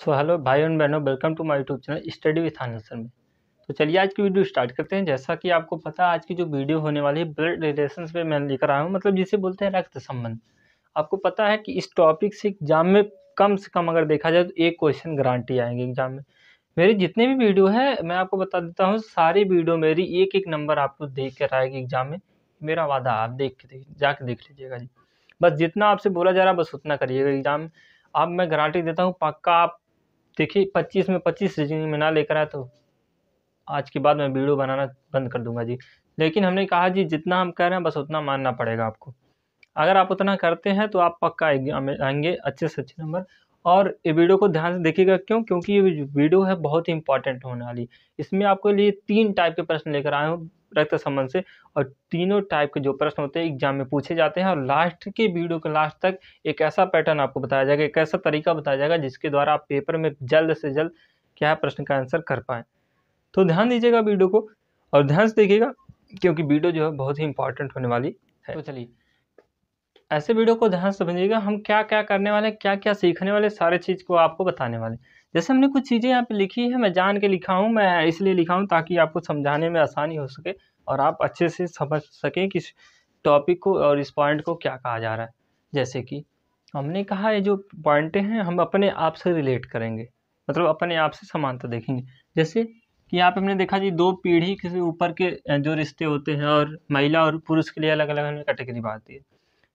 so hello भाई और बहनों welcome to my YouTube channel study with Anand में तो चलिए आज की वीडियो स्टार्ट करते हैं जैसा कि आपको पता है आज की जो वीडियो होने वाली है ब्लड रिलेशन पे मैं लेकर आया हूँ मतलब जिसे बोलते हैं रक्त संबंध आपको पता है कि इस टॉपिक से एग्जाम में कम से कम अगर देखा जाए तो एक क्वेश्चन गारंटी आएंगे एग्जाम में मेरी जितने भी वीडियो है मैं आपको बता देता हूँ सारी वीडियो मेरी एक एक नंबर आपको देख कर आएगी एग्जाम में मेरा वादा आप देख के जाके देख लीजिएगा जी बस जितना आपसे बोला जा रहा है बस उतना करिएगा एग्जाम अब मैं गारंटी देता हूँ पक्का आप देखिए पच्चीस में पच्चीस रीजनिंग में ना लेकर आया तो आज के बाद मैं वीडियो बनाना बंद कर दूंगा जी लेकिन हमने कहा जी जितना हम कह रहे हैं बस उतना मानना पड़ेगा आपको अगर आप उतना करते हैं तो आप पक्का आएंगे अच्छे से अच्छे नंबर और ये वीडियो को ध्यान से देखिएगा क्यों क्योंकि ये वीडियो है बहुत ही इंपॉर्टेंट होने वाली इसमें आपके लिए तीन टाइप के प्रश्न लेकर आए हूँ रक्त संबंध से और तीनों टाइप के जो प्रश्न होते हैं एग्जाम में पूछे जाते हैं और लास्ट के वीडियो के लास्ट तक एक ऐसा पैटर्न आपको बताया जाएगा एक ऐसा तरीका बताया जाएगा जिसके द्वारा आप पेपर में जल्द से जल्द क्या प्रश्न का आंसर कर पाएँ तो ध्यान दीजिएगा वीडियो को और ध्यान से देखिएगा क्योंकि वीडियो जो है बहुत ही इंपॉर्टेंट होने वाली है तो चलिए ऐसे वीडियो को ध्यान से समझिएगा हम क्या क्या करने वाले क्या क्या सीखने वाले सारे चीज़ को आपको बताने वाले जैसे हमने कुछ चीज़ें यहाँ पे लिखी है मैं जान के लिखा हूँ मैं इसलिए लिखा हूँ ताकि आपको समझाने में आसानी हो सके और आप अच्छे से समझ सकें कि टॉपिक को और इस पॉइंट को क्या कहा जा रहा है जैसे कि हमने कहा ये जो पॉइंटें हैं हम अपने आप से रिलेट करेंगे मतलब अपने आप से समानता देखेंगे जैसे कि यहाँ पे हमने देखा जी दो पीढ़ी के ऊपर के जो रिश्ते होते हैं और महिला और पुरुष के लिए अलग अलग हमने कैटेगरी बांट दी है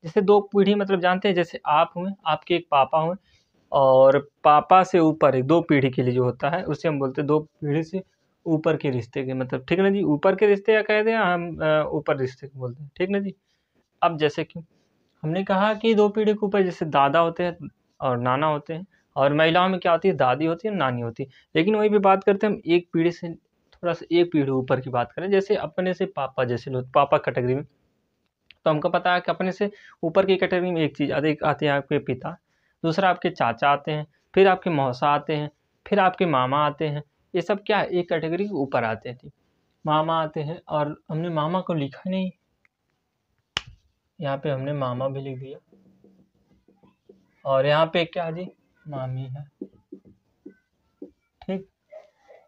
जैसे दो पीढ़ी मतलब जानते हैं जैसे आप हुए आपके एक पापा हुए और पापा से ऊपर एक दो पीढ़ी के लिए जो होता है उसे हम बोलते हैं दो पीढ़ी से ऊपर के रिश्ते के मतलब ठीक ना जी ऊपर के रिश्ते या कह दें हम ऊपर रिश्ते के बोलते हैं ठीक ना जी अब जैसे कि हमने कहा कि दो पीढ़ी के ऊपर जैसे दादा होते हैं और नाना होते हैं और महिलाओं में क्या होती है दादी होती है नानी होती है लेकिन वही भी बात करते हैं हम एक पीढ़ी से थोड़ा सा एक पीढ़ी ऊपर की बात करें जैसे अपने से पापा जैसे लोग पापा कैटेगरी में तो हमको पता है कि अपने से ऊपर की कैटेगरी में एक चीज़ अधिक आती है आपके पिता दूसरा आपके चाचा आते हैं फिर आपके मौसा आते हैं फिर आपके मामा आते हैं ये सब क्या एक कैटेगरी के ऊपर आते हैं मामा आते हैं और हमने मामा को लिखा नहीं यहाँ पे हमने मामा भी लिख दिया और यहाँ पे क्या जी मामी है ठीक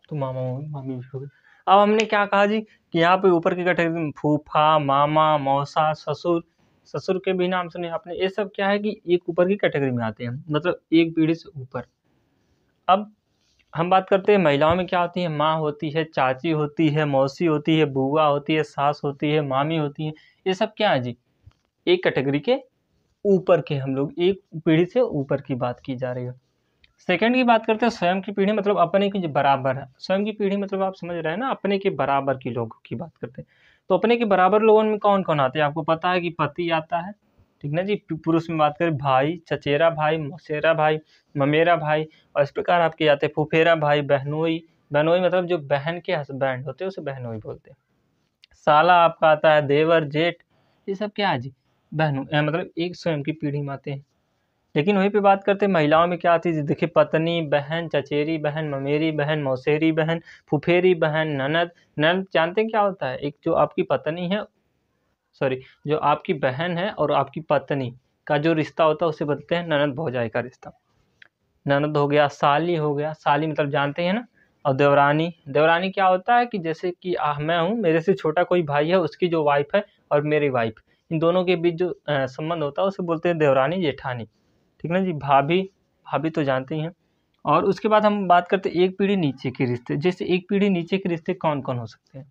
तो मामा होगी मामी भी होगी अब हमने क्या कहा जी कि यहाँ पे ऊपर की कैटेगरी फूफा मामा मौसा ससुर ससुर के भी नाम सुने आपने ये सब क्या है कि एक ऊपर की कैटेगरी में आते हैं मतलब एक पीढ़ी से ऊपर अब हम बात करते हैं महिलाओं में क्या होती है माँ होती है चाची होती है मौसी होती है बुआ होती है सास होती है मामी होती है ये सब क्या है जी एक कैटेगरी के ऊपर के हम लोग एक पीढ़ी से ऊपर की बात की जा रही है सेकंड की बात करते हैं स्वयं की पीढ़ी मतलब अपने की बराबर है स्वयं की पीढ़ी मतलब आप समझ रहे हैं ना अपने के बराबर की लोगों की बात करते हैं तो अपने के बराबर लोगों में कौन कौन आते हैं आपको पता है कि पति आता है ठीक ना जी पुरुष में बात करें भाई चचेरा भाई मौसेरा भाई ममेरा भाई और इस प्रकार आपके आते हैं फुफेरा भाई बहनोई बहनोई मतलब जो बहन के हस्बैंड होते हैं उसे बहनोई बोलते हैं साला आपका आता है देवर जेठ ये सब क्या है जी बहनों मतलब एक स्वयं की पीढ़ी में आते हैं लेकिन वहीं पे बात करते हैं महिलाओं में क्या आती है देखिए पत्नी बहन चचेरी बहन ममेरी बहन मौसेरी बहन फुफेरी बहन ननद ननद जानते हैं क्या होता है एक जो आपकी पत्नी है सॉरी जो आपकी बहन है और आपकी पत्नी का जो रिश्ता होता है उसे बोलते हैं ननद भौजाई का रिश्ता ननद हो गया साली हो गया साली मतलब जानते हैं ना और देवरानी देवरानी क्या होता है कि जैसे कि आ, मैं हूँ मेरे से छोटा कोई भाई है उसकी जो वाइफ है और मेरी वाइफ इन दोनों के बीच जो संबंध होता है उसे बोलते हैं देवरानी जेठानी ठीक है ना जी भाभी भाभी तो जानते ही हैं और उसके बाद हम बात करते हैं एक पीढ़ी नीचे के रिश्ते जैसे एक पीढ़ी नीचे के रिश्ते कौन कौन हो सकते हैं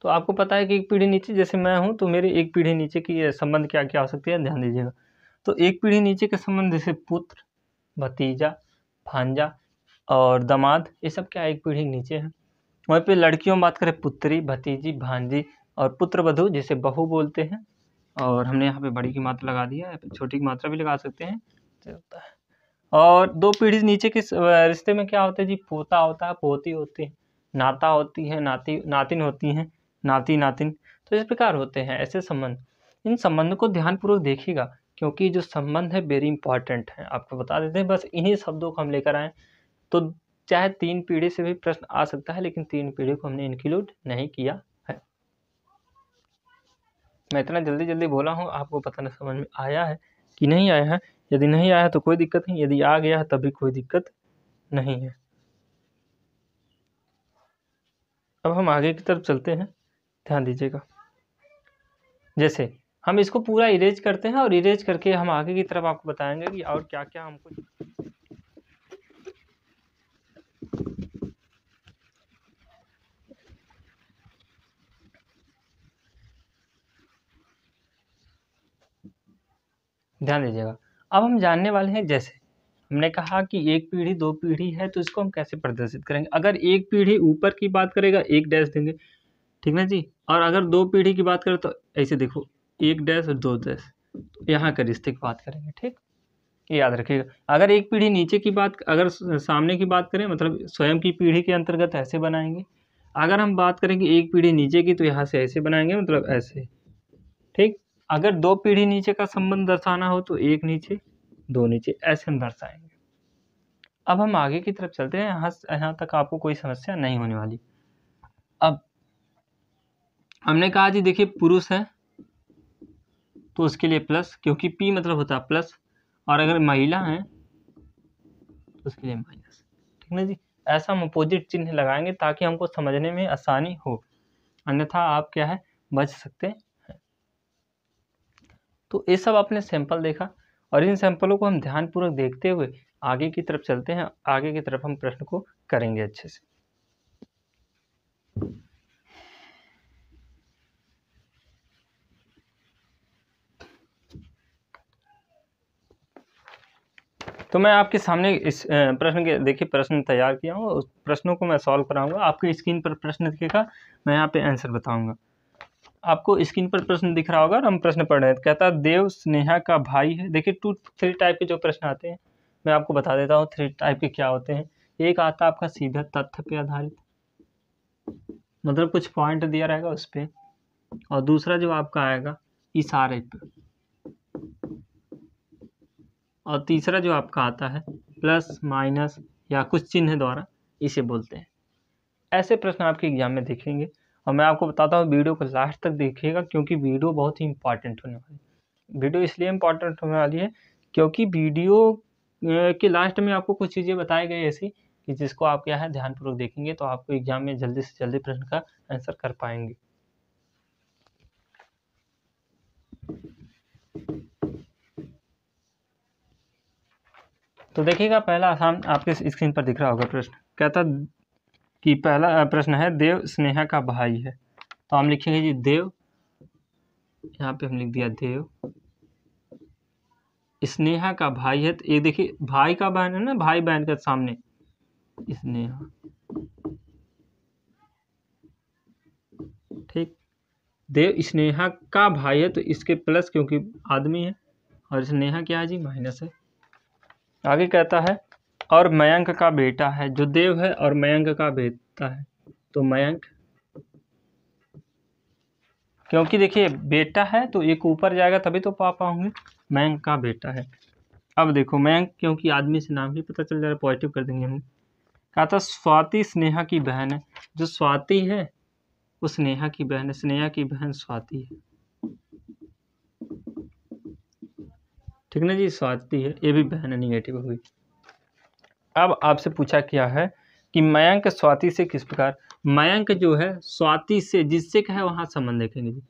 तो आपको पता है कि एक पीढ़ी नीचे जैसे मैं हूँ तो मेरे एक पीढ़ी नीचे की संबंध क्या क्या हो सकते हैं ध्यान दीजिएगा तो एक पीढ़ी नीचे के संबंध जैसे पुत्र भतीजा भांजा और दामाद ये सब क्या एक पीढ़ी नीचे है वहीं पे लड़कियों बात करें पुत्री भतीजी भांजी और पुत्र वधु जिसे बहू बोलते हैं और हमने यहाँ पे बड़ी की मात्रा लगा दिया है छोटी की मात्रा भी लगा सकते हैं और दो पीढ़ी नीचे किस रिश्ते में क्या होता है जी पोता होता है पोती होती है नाता होती है नाती नातिन होती हैं नाती नातिन तो इस प्रकार होते हैं ऐसे संबंध इन संबंध को ध्यानपूर्वक देखिएगा क्योंकि जो संबंध है वेरी इंपॉर्टेंट है आपको बता देते हैं बस इन्हीं शब्दों को हम लेकर आए तो चाहे तीन पीढ़ी से भी प्रश्न आ सकता है लेकिन तीन पीढ़ी को हमने इंक्लूड नहीं किया मैं इतना जल्दी जल्दी बोला हूँ आपको पता नहीं समझ में आया है कि नहीं आया है यदि नहीं आया तो कोई दिक्कत नहीं यदि आ गया है तब भी कोई दिक्कत नहीं है अब हम आगे की तरफ चलते हैं ध्यान दीजिएगा जैसे हम इसको पूरा इरेज करते हैं और इरेज करके हम आगे की तरफ आपको बताएंगे कि और क्या क्या हमको ध्यान दीजिएगा अब हम जानने वाले हैं जैसे हमने कहा कि एक पीढ़ी दो पीढ़ी है तो इसको हम कैसे प्रदर्शित करेंगे अगर एक पीढ़ी ऊपर की बात करेगा एक डैश देंगे ठीक ना जी और अगर दो पीढ़ी की बात करें तो ऐसे देखो एक डैश और दो डैश यहाँ के रिश्ते की बात करेंगे ठीक याद रखिएगा अगर एक पीढ़ी नीचे की बात अगर सामने की बात करें मतलब स्वयं की पीढ़ी के अंतर्गत ऐसे बनाएंगे अगर हम बात करेंगे एक पीढ़ी नीचे की तो यहाँ से ऐसे बनाएंगे मतलब ऐसे ठीक अगर दो पीढ़ी नीचे का संबंध दर्शाना हो तो एक नीचे दो नीचे ऐसे हम दर्शाएंगे अब हम आगे की तरफ चलते हैं यहाँ यहाँ तक आपको कोई समस्या नहीं होने वाली अब हमने कहा जी देखिए पुरुष है तो उसके लिए प्लस क्योंकि पी मतलब होता है प्लस और अगर महिला है तो उसके लिए माइनस ठीक ना जी ऐसा हम अपोजिट चिन्ह लगाएंगे ताकि हमको समझने में आसानी हो अन्यथा आप क्या है बच सकते तो ये सब आपने सैंपल देखा और इन सैंपलों को हम ध्यानपूर्वक देखते हुए आगे की तरफ चलते हैं आगे की तरफ हम प्रश्न को करेंगे अच्छे से तो मैं आपके सामने इस प्रश्न के देखिए प्रश्न तैयार किया हूँ उस प्रश्नों को मैं सॉल्व कराऊंगा आपकी स्क्रीन पर प्रश्न देखेगा मैं यहाँ पे आंसर बताऊंगा आपको स्क्रीन पर प्रश्न दिख रहा होगा और हम प्रश्न पढ़ रहे हैं कहता है देव स्नेहा का भाई है देखिए टू थ्री टाइप के जो प्रश्न आते हैं मैं आपको बता देता हूँ थ्री टाइप के क्या होते हैं एक आता है आपका सीधा तथ्य पे आधारित मतलब कुछ पॉइंट दिया रहेगा उस पर और दूसरा जो आपका आएगा इशारे पर और तीसरा जो आपका आता है प्लस माइनस या कुछ चिन्ह द्वारा इसे बोलते हैं ऐसे प्रश्न आपके एग्जाम में देखेंगे और मैं आपको बताता हूँ वीडियो को लास्ट तक देखिएगा क्योंकि वीडियो बहुत ही इंपॉर्टेंट होने वाली है वीडियो इसलिए इंपॉर्टेंट होने वाली है क्योंकि वीडियो के लास्ट में आपको कुछ चीज़ें बताई गई ऐसी कि जिसको आप क्या है ध्यानपूर्वक देखेंगे तो आपको एग्जाम में जल्दी से जल्दी प्रश्न का आंसर कर पाएंगे तो देखिएगा पहला आसान आपके स्क्रीन पर दिख रहा होगा प्रश्न कहता कि पहला प्रश्न है देव स्नेहा का भाई है तो हम लिखेंगे जी देव यहाँ पे हम लिख दिया देव स्नेहा का भाई है तो ये देखिए भाई का बहन है ना भाई बहन का सामने स्नेहा ठीक देव स्नेहा का भाई है तो इसके प्लस क्योंकि आदमी है और स्नेहा क्या है जी माइनस है आगे कहता है और मयंक का बेटा है जो देव है और मयंक का बेटा है तो मयंक क्योंकि देखिए बेटा है तो एक ऊपर जाएगा तभी तो पापा होंगे मयंक का बेटा है अब देखो मयंक क्योंकि आदमी से नाम ही पता चल जा रहा है पॉजिटिव कर देंगे हम कहा था स्वाति स्नेहा की बहन है जो स्वाति है वो स्नेहा की बहन है स्नेहा की बहन स्वाति है ठीक ना जी स्वाति है ये भी बहन है निगेटिव हुई अब आपसे पूछा क्या है कि मयंक स्वाति से किस प्रकार मयंक जो है स्वाति से जिससे कहे वहाँ संबंध देखेंगे जी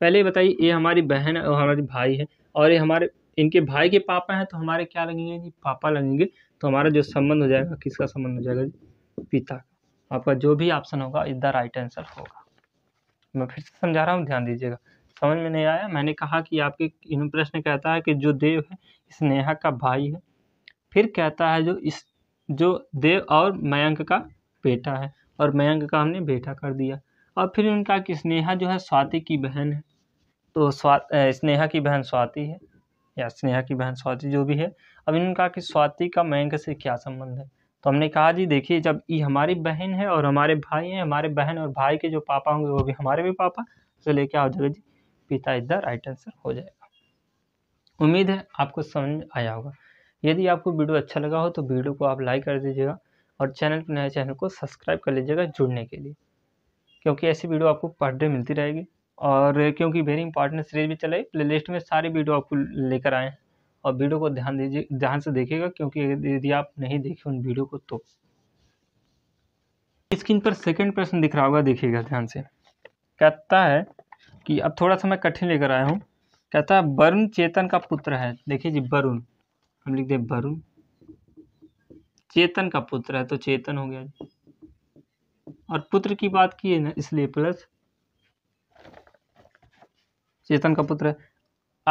पहले बताइए ये हमारी बहन और हमारे भाई है और ये हमारे इनके भाई के पापा हैं तो हमारे क्या लगेंगे जी पापा लगेंगे तो हमारा जो संबंध हो जाएगा किसका संबंध हो जाएगा जी पिता का आपका जो भी ऑप्शन होगा इज द राइट आंसर होगा मैं फिर से समझा रहा हूँ ध्यान दीजिएगा समझ में नहीं आया मैंने कहा कि आपके इन प्रश्न कहता है कि जो देव है स्नेहा का भाई है फिर कहता है जो इस जो देव और मयंक का बेटा है और मयंक का हमने बेटा कर दिया और फिर उनका कि स्नेहा जो है स्वाति की बहन है तो स्वा स्नेहा की बहन स्वाति है या स्नेहा की बहन स्वाति जो भी है अब इन्होंने कहा कि स्वाति का मयंक से क्या संबंध है तो हमने कहा जी देखिए जब ये हमारी बहन है और हमारे भाई हैं हमारे बहन और भाई के जो पापा होंगे वो भी हमारे भी पापा तो लेके आओ जगह जी पिता इज राइट आंसर हो जाएगा उम्मीद है आपको समझ आया होगा यदि आपको वीडियो अच्छा लगा हो तो वीडियो को आप लाइक कर दीजिएगा और चैनल पर नए चैनल को सब्सक्राइब कर लीजिएगा जुड़ने के लिए क्योंकि ऐसी वीडियो आपको पर डे मिलती रहेगी और क्योंकि वेरी इंपॉर्टेंट सीरीज भी चलाई प्ले लिस्ट में सारी वीडियो आपको लेकर आए हैं और वीडियो को ध्यान दीजिए ध्यान से देखिएगा क्योंकि यदि आप नहीं देखें उन वीडियो को तो स्क्रीन पर सेकंड प्रश्न दिख रहा होगा देखिएगा ध्यान से कहता है कि अब थोड़ा सा मैं कठिन लेकर आया हूँ कहता है वरुण चेतन का पुत्र है देखिए जी वरुण हम लिख दे वरुण चेतन का पुत्र है तो चेतन हो गया और पुत्र की बात की है ना इसलिए प्लस चेतन का पुत्र है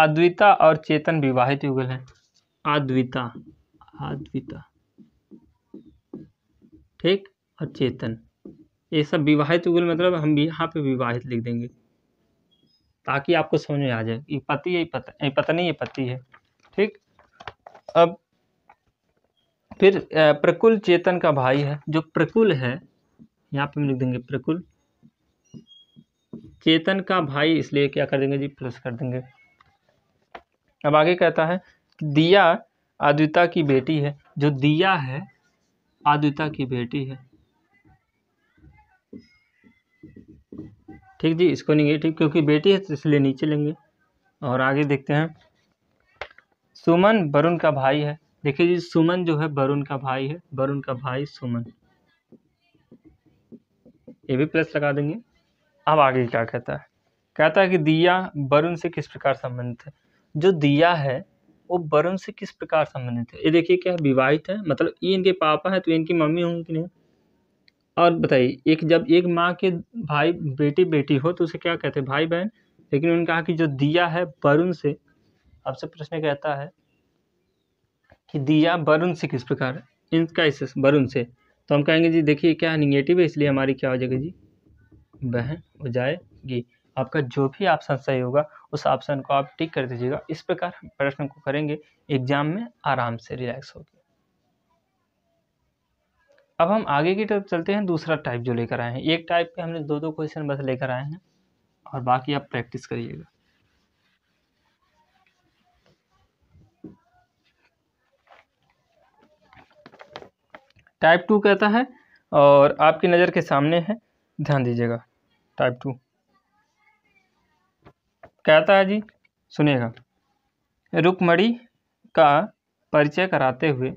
अद्विता और चेतन विवाहित युगल है अद्विता अद्विता ठीक और चेतन ये सब विवाहित युगल मतलब हम भी यहाँ पे विवाहित लिख देंगे ताकि आपको समझ में आ जाए ये पति ये पत्नी ये पति है ठीक अब फिर प्रकुल चेतन का भाई है जो प्रकुल है यहाँ पे हम लिख देंगे प्रकुल चेतन का भाई इसलिए क्या कर देंगे जी प्लस कर देंगे अब आगे कहता है दिया आदिता की बेटी है जो दिया है आदिता की बेटी है ठीक जी इसको निगेटिव क्योंकि बेटी है तो इसलिए नीचे लेंगे और आगे देखते हैं सुमन वरुण का भाई है देखिए जी सुमन जो है वरुण का भाई है वरुण का भाई सुमन ये भी प्लस लगा देंगे अब आगे क्या कहता है कहता है कि दिया वरुण से किस प्रकार संबंधित है जो दिया है वो वरुण से किस प्रकार संबंधित है ये देखिए क्या विवाहित है मतलब ये इनके पापा है तो इनकी मम्मी होंगी कि नहीं और बताइए एक जब एक माँ के भाई बेटी बेटी हो तो उसे क्या कहते हैं भाई बहन लेकिन उन्होंने कहा कि जो दिया है वरुण से आपसे प्रश्न कहता है कि दिया वरुण से किस प्रकार इनका इस वरुण से तो हम कहेंगे जी देखिए क्या निगेटिव है इसलिए हमारी क्या हो जाएगी जी बहन हो जाएगी आपका जो भी ऑप्शन सही होगा उस ऑप्शन को आप टिक कर दीजिएगा इस प्रकार हम प्रश्न को करेंगे एग्जाम में आराम से रिलैक्स होकर अब हम आगे की तरफ चलते हैं दूसरा टाइप जो लेकर आए हैं एक टाइप पे हमने दो दो क्वेश्चन बस लेकर आए हैं और बाकी आप प्रैक्टिस करिएगा टाइप टू कहता है और आपकी नज़र के सामने है ध्यान दीजिएगा टाइप टू कहता है जी सुनेगा रुकमणी का परिचय कराते हुए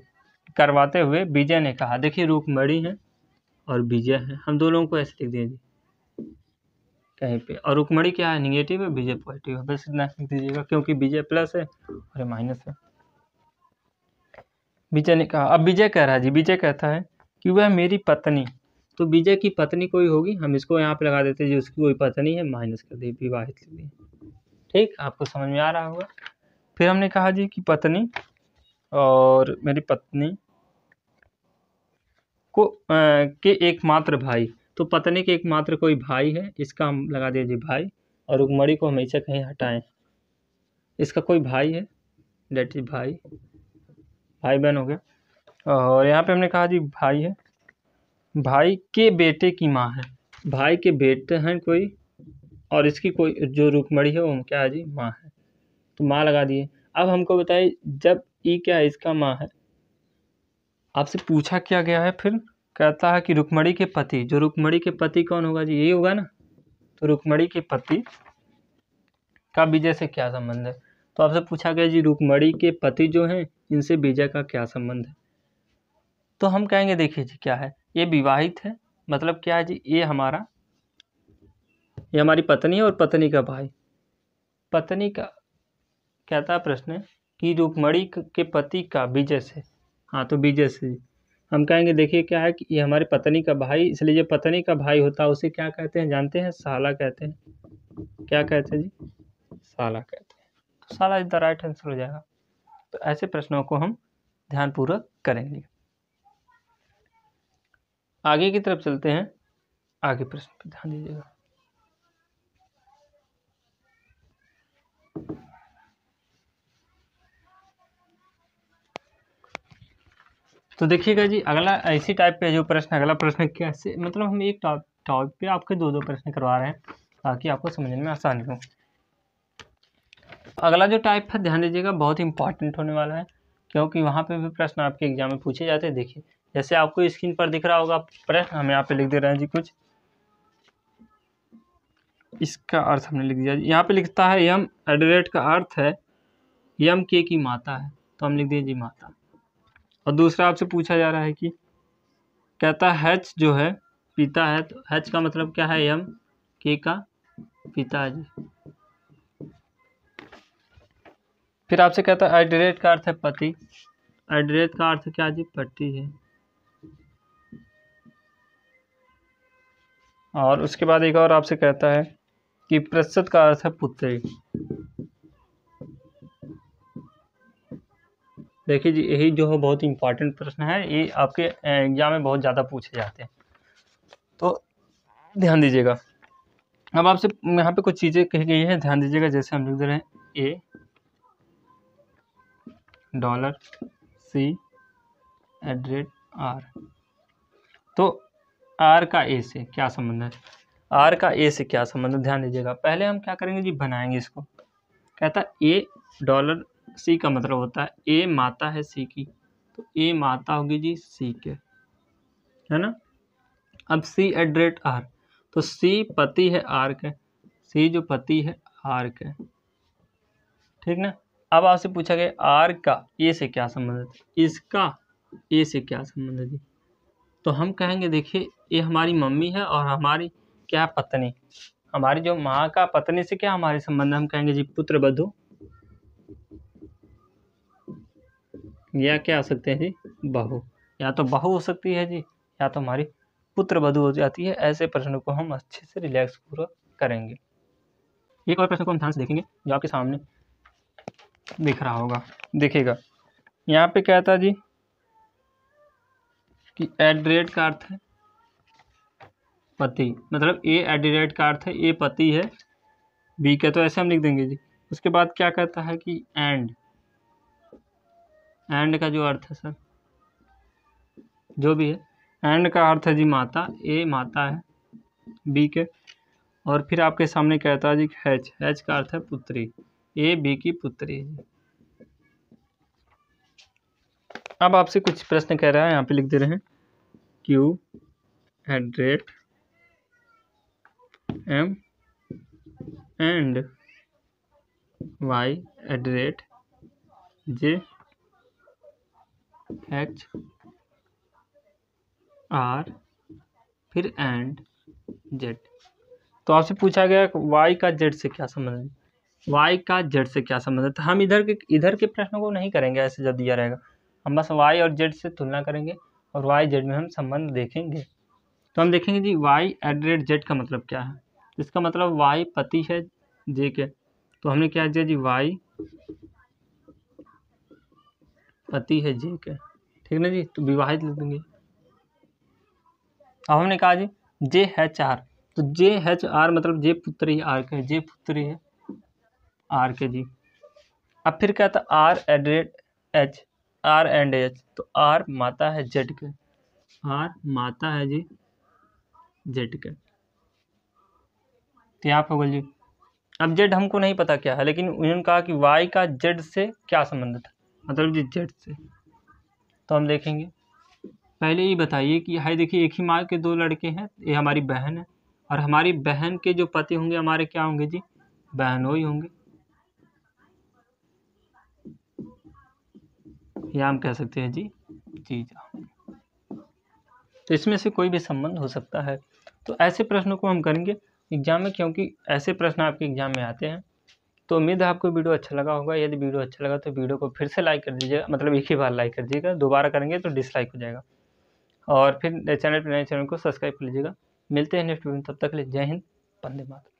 करवाते हुए विजय ने कहा देखिए रुकमणी है और विजय है हम दो लोगों को ऐसे लिख दीजिए कहीं पे और रुकमणी क्या है निगेटिव है विजय पॉजिटिव है बस इतना लिख दीजिएगा क्योंकि विजय प्लस है और माइनस है विजय ने कहा अब विजय कह रहा है जी विजय कहता है कि वह मेरी पत्नी तो विजय की पत्नी कोई होगी हम इसको यहाँ पे लगा देते हैं जो उसकी कोई पत्नी है माइनस कर दी विवाहित लिख ठीक आपको समझ में आ रहा होगा फिर हमने कहा जी कि पत्नी और मेरी पत्नी को आ, के एकमात्र भाई तो पत्नी के एकमात्र कोई भाई है इसका हम लगा दिए जी भाई और रुकमणी को हमेशा कहीं हटाएं इसका कोई भाई है डेट इज भाई भाई बहन हो गया और यहाँ पे हमने कहा जी भाई है भाई के बेटे की माँ है भाई के बेटे हैं कोई और इसकी कोई जो रुकमणी है वो क्या है जी माँ है तो माँ लगा दिए अब हमको बताइए जब ई क्या है इसका माँ है आपसे पूछा क्या गया है फिर कहता है कि रुकमणी के पति जो रुकमणी के पति कौन होगा जी यही होगा ना तो रुकमणी के पति का विजय से क्या संबंध है तो आपसे पूछा गया जी रुकमणी के पति जो हैं इनसे बीजा का क्या संबंध है तो हम कहेंगे देखिए जी क्या है ये विवाहित है मतलब क्या है जी ये हमारा ये हमारी पत्नी है और पत्नी का भाई पत्नी का कहता है प्रश्न कि रुकमणी के पति का विजय से हाँ तो विजय से हम कहेंगे देखिए क्या है कि ये हमारे पत्नी का भाई इसलिए जो पत्नी का भाई होता है उसे क्या कहते हैं जानते हैं साला कहते हैं क्या कहते हैं जी साला कहते हैं तो सारा इज द राइट आंसर हो जाएगा तो ऐसे प्रश्नों को हम ध्यानपूर्वक करेंगे आगे की तरफ चलते हैं आगे प्रश्न पर ध्यान दीजिएगा तो देखिएगा जी अगला ऐसी टाइप पे जो प्रश्न अगला प्रश्न कैसे मतलब हम एक टॉप टॉपिक पे आपके दो दो प्रश्न करवा रहे हैं ताकि आपको समझने में आसानी हो अगला जो टाइप है ध्यान दीजिएगा बहुत इंपॉर्टेंट होने वाला है क्योंकि वहाँ पे भी प्रश्न आपके एग्जाम में पूछे जाते हैं देखिए जैसे आपको स्क्रीन पर दिख रहा होगा प्रश्न हम यहाँ पे लिख दे रहे हैं जी कुछ इसका अर्थ हमने लिख दिया यहाँ पे लिखता है यम एडरेट का अर्थ है यम के की माता है तो हम लिख दिए जी माता और दूसरा आपसे पूछा जा रहा है कि कहता हैच जो है पिता है तो हैच का मतलब क्या है यम के का पिता जी फिर आपसे कहता है एड्रेट का अर्थ है पति एड्रेट का अर्थ क्या जी पति है और उसके बाद एक और आपसे कहता है कि प्रसत का अर्थ है पुत्री देखिए जी यही जो है बहुत इंपॉर्टेंट प्रश्न है ये आपके एग्जाम में बहुत ज़्यादा पूछे जाते हैं तो ध्यान दीजिएगा अब आपसे यहाँ पे कुछ चीज़ें कही गई है ध्यान दीजिएगा जैसे हम लिख दे रहे हैं A dollar C at rate R तो आर का ए से क्या संबंध है आर का ए से क्या संबंध है ध्यान दीजिएगा पहले हम क्या करेंगे जी बनाएंगे इसको कहता है ए डॉलर सी का मतलब होता है ए माता है सी की तो ए माता होगी जी सी के है ना अब सी एट रेट आर तो सी पति है आर के सी जो पति है आर के ठीक ना अब आपसे पूछा गया आर का ए से क्या संबंध है इसका ए से क्या संबंध है तो हम कहेंगे देखिए ये हमारी मम्मी है और हमारी क्या पत्नी हमारी जो माँ का पत्नी से क्या हमारे संबंध हम कहेंगे जी पुत्र बधु या क्या हो सकते हैं जी बहू या तो बहू हो सकती है जी या तो हमारी पुत्र बधु हो जाती है ऐसे प्रश्नों को हम अच्छे से रिलैक्स पूरा करेंगे एक और प्रश्न को हम ध्यान से देखेंगे जो आपके सामने दिख रहा होगा देखिएगा यहाँ पे क्या था जी कि एट द रेट का अर्थ है पति मतलब ए एट द रेट का अर्थ है ए पति है बी का तो ऐसे हम लिख देंगे जी उसके बाद क्या कहता है कि एंड एंड का जो अर्थ है सर जो भी है एंड का अर्थ है जी माता ए माता है बी के और फिर आपके सामने कहता है जी हैच हैच का अर्थ है पुत्री ए बी की पुत्री अब आपसे कुछ प्रश्न कह रहा है यहाँ पे लिख दे रहे हैं Q at rate M and Y at rate J H R फिर एंड जेड तो आपसे पूछा गया वाई का जेड से क्या संबंध है वाई का जेड से क्या संबंध है तो हम इधर के इधर के प्रश्नों को नहीं करेंगे ऐसे जब दिया रहेगा हम बस वाई और जेड से तुलना करेंगे और वाई जेड में हम संबंध देखेंगे तो हम देखेंगे G Y at rate Z का मतलब क्या है इसका मतलब वाई पति है जे के तो हमने क्या दिया जी वाई पति है जे के ठीक ना जी तो विवाहित लिख देंगे अब हमने कहा जी जे एच आर तो जे एच आर मतलब जे पुत्री आर के जे पुत्री है आर के जी अब फिर क्या था R at rate H R and H तो आर माता है जेड के आर माता है जी जेड के तो यहाँ फोगल जी अब जेड हमको नहीं पता क्या है लेकिन उन्होंने कहा कि वाई का जेड से क्या संबंध था मतलब जी जेड से तो हम देखेंगे पहले ये बताइए कि हाई देखिए एक ही माँ के दो लड़के हैं ये हमारी बहन है और हमारी बहन के जो पति होंगे हमारे क्या होंगे जी बहनों ही होंगे या हम कह सकते हैं जी जीजा तो इसमें से कोई भी संबंध हो सकता है तो ऐसे प्रश्नों को हम करेंगे एग्जाम में क्योंकि ऐसे प्रश्न आपके एग्जाम में आते हैं तो उम्मीद है आपको वीडियो अच्छा लगा होगा यदि वीडियो अच्छा लगा तो वीडियो को फिर से लाइक कर दीजिएगा मतलब एक ही बार लाइक कर दीजिएगा दोबारा करेंगे तो डिसलाइक हो जाएगा और फिर चैनल पर नए चैनल को सब्सक्राइब कर लीजिएगा मिलते हैं नेक्स्ट वीडियो तब तक के लिए जय हिंद वंदे मातरम